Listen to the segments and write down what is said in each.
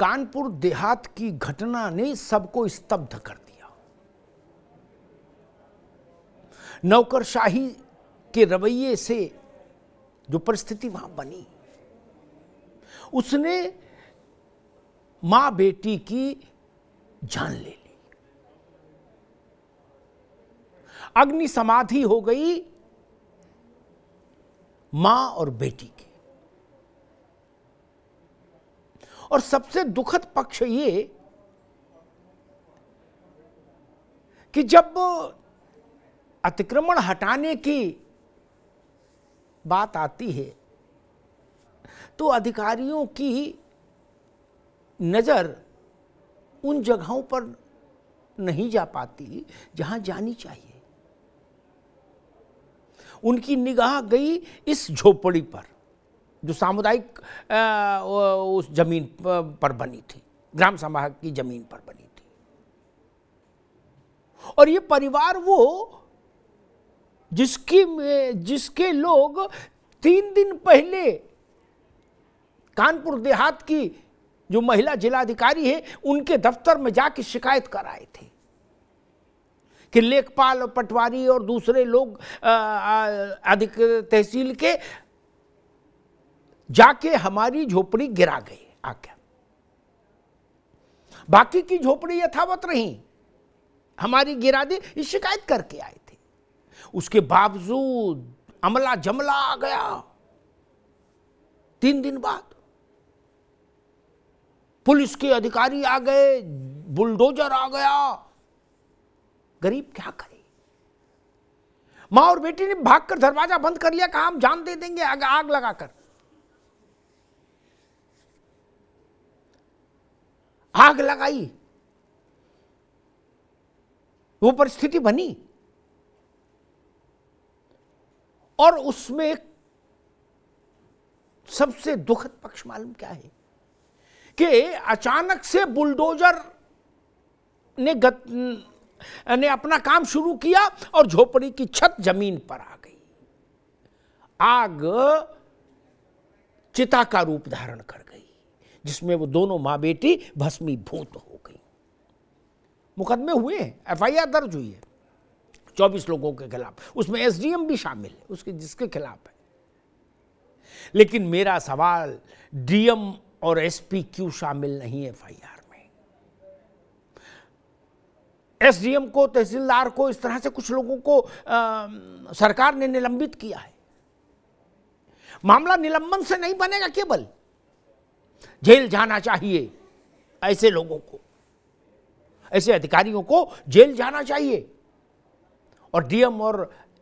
कानपुर देहात की घटना ने सबको स्तब्ध कर दिया नौकरशाही के रवैये से जो परिस्थिति वहां बनी उसने मां बेटी की जान ले ली अग्नि समाधि हो गई मां और बेटी की और सबसे दुखद पक्ष ये कि जब अतिक्रमण हटाने की बात आती है तो अधिकारियों की नज़र उन जगहों पर नहीं जा पाती जहां जानी चाहिए उनकी निगाह गई इस झोपड़ी पर जो सामुदायिक उस जमीन पर बनी थी ग्राम सभा की जमीन पर बनी थी और ये परिवार वो जिसकी जिसके लोग तीन दिन पहले कानपुर देहात की जो महिला जिलाधिकारी है उनके दफ्तर में जाके शिकायत कर आए थे कि लेखपाल पटवारी और दूसरे लोग अधिक तहसील के जाके हमारी झोपड़ी गिरा गई आके बाकी की झोपड़ी यथावत रही हमारी गिरा दी इस शिकायत करके आए थे उसके बावजूद अमला जमला आ गया तीन दिन बाद पुलिस के अधिकारी आ गए बुलडोजर आ गया गरीब क्या करे मां और बेटी ने भागकर दरवाजा बंद कर लिया कहा हम जान दे देंगे आग लगाकर आग लगाई वो परिस्थिति बनी और उसमें सबसे दुखद पक्ष मालूम क्या है कि अचानक से बुलडोजर ने गत ने अपना काम शुरू किया और झोपड़ी की छत जमीन पर आ गई आग चिता का रूप धारण कर गई जिसमें वो दोनों माँ बेटी भस्मीभूत हो गई मुकदमे हुए हैं एफआईआर दर्ज हुई है चौबीस लोगों के खिलाफ उसमें एसडीएम भी शामिल है उसके जिसके खिलाफ है लेकिन मेरा सवाल डीएम और एसपी क्यों शामिल नहीं है एफ में एसडीएम को तहसीलदार को इस तरह से कुछ लोगों को आ, सरकार ने निलंबित किया है मामला निलंबन से नहीं बनेगा केवल जेल जाना चाहिए ऐसे लोगों को ऐसे अधिकारियों को जेल जाना चाहिए और डीएम और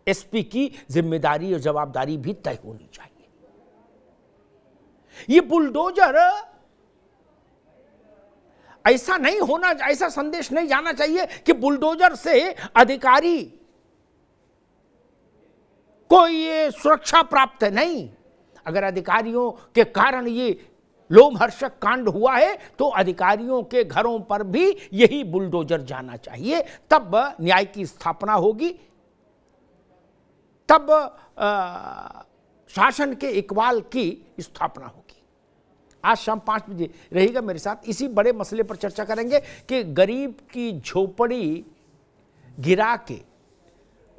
एसपी की जिम्मेदारी और जवाबदारी भी तय होनी चाहिए ये बुलडोजर ऐसा नहीं होना ऐसा संदेश नहीं जाना चाहिए कि बुलडोजर से अधिकारी को ये सुरक्षा प्राप्त है नहीं अगर अधिकारियों के कारण ये लोमहर्षक कांड हुआ है तो अधिकारियों के घरों पर भी यही बुलडोजर जाना चाहिए तब न्याय की स्थापना होगी तब आ, शासन के इकबाल की स्थापना होगी आज शाम पांच बजे रहेगा मेरे साथ इसी बड़े मसले पर चर्चा करेंगे कि गरीब की झोपड़ी गिरा के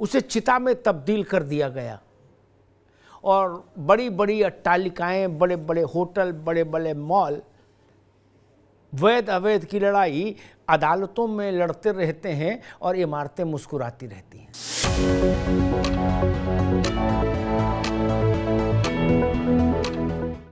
उसे चिता में तब्दील कर दिया गया और बड़ी बड़ी अट्टालिकाएँ बड़े बड़े होटल बड़े बड़े मॉल वैध अवैध की लड़ाई अदालतों में लड़ते रहते हैं और इमारतें मुस्कुराती रहती हैं